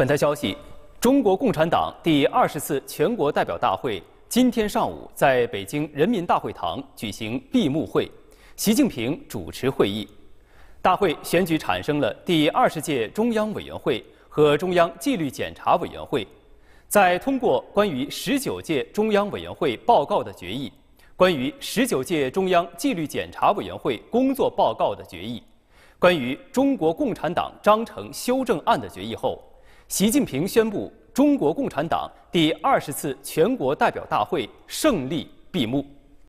本台消息：中国共产党第二十次全国代表大会今天上午在北京人民大会堂举行闭幕会，习近平主持会议。大会选举产生了第二十届中央委员会和中央纪律检查委员会，在通过关于十九届中央委员会报告的决议、关于十九届中央纪律检查委员会工作报告的决议、关于中国共产党章程修正案的决议后。习近平宣布中国共产党第二十次全国代表大会胜利闭幕。